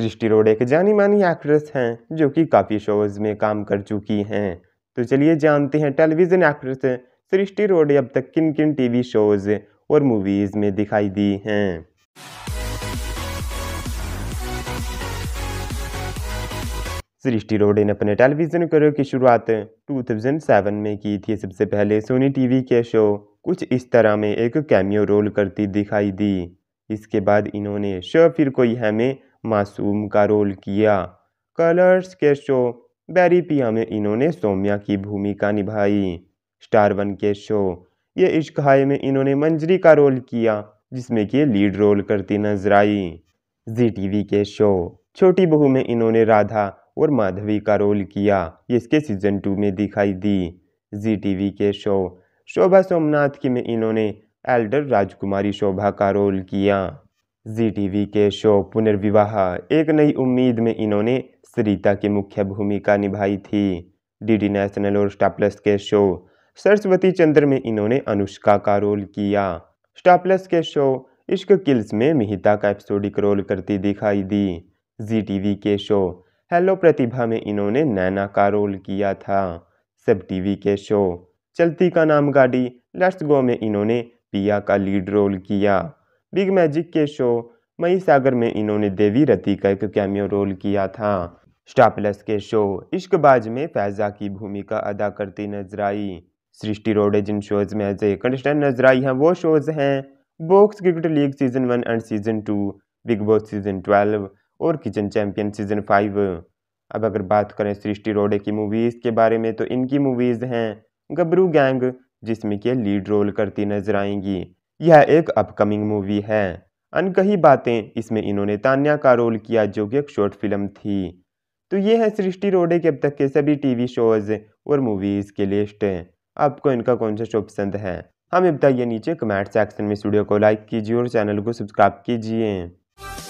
सृष्टि road एक जानी मानी एक्ट्रेस हैं जो कि काफ़ी शोज में काम कर चुकी हैं तो चलिए जानते हैं टेलीविज़न एक्ट्रेस सृष्टि रोड अब तक किन किन टीवी शोज़ और मूवीज़ में दिखाई दी हैं सृष्टि रोडे ने अपने टेलीविज़न करियर की शुरुआत 2007 में की थी सबसे पहले सोनी टीवी के शो कुछ इस तरह में एक कैमियो रोल करती दिखाई दी इसके बाद इन्होंने शो फिर कोई में मासूम का रोल किया कलर्स के शो पिया में इन्होंने सोम्या की भूमिका निभाई स्टार वन के शो ये इश्क हाय में इन्होंने मंजरी का रोल किया जिसमें कि लीड रोल करती नजर आई जी टीवी के शो छोटी बहू में इन्होंने राधा और माधवी का रोल किया इसके सीजन टू में दिखाई दी जी टीवी के शो शोभा सोमनाथ की में इन्होंने एल्डर राजकुमारी शोभा का रोल किया जी टीवी के शो पुनर्विवाह एक नई उम्मीद में इन्होंने सरिता की मुख्य भूमिका निभाई थी डीडी नेशनल और स्टार प्लस के शो सरस्वती चंद्र में इन्होंने अनुष्का का रोल किया स्टार प्लस के शो इश्क किल्स में मिहिता का एपिसोडिक रोल करती दिखाई दी जी टीवी के शो हेलो प्रतिभा में इन्होंने नैना का रोल किया था सब टीवी के शो चलती का नाम गाड़ी लेट्स गो में इन्होंने पिया का लीड रोल किया बिग मैजिक के शो मई सागर में इन्होंने देवी रति का एक कैमियो रोल किया था स्टार प्लस के शो इश्कबाज में फैज़ा की भूमिका अदा करती नजर आई सृष्टि रोडे जिन शोज़ में एज ए कंटेस्टेंट नजर आई हैं वो शोज़ हैं Box Cricket League season one and season two Bigg Boss season twelve और किचन चैम्पियन सीज़न फाइव अब अगर बात करें सृष्टि रोडे की मूवीज़ के बारे में तो इनकी मूवीज़ हैं गबरू गैंग जिसमें के लीड रोल करती नजर आएंगी यह एक अपकमिंग मूवी है अनकही बातें इसमें इन्होंने तान्या का रोल किया जो कि एक शॉर्ट फिल्म थी तो ये है सृष्टि रोडे के अब तक के सभी टीवी शोज़ और मूवीज़ के लिस्ट आपको इनका कौन सा शो पसंद है हमें बताइए नीचे कमेंट सेक्शन में स्टूडियो को लाइक कीजिए और चैनल को सब्सक्राइब कीजिए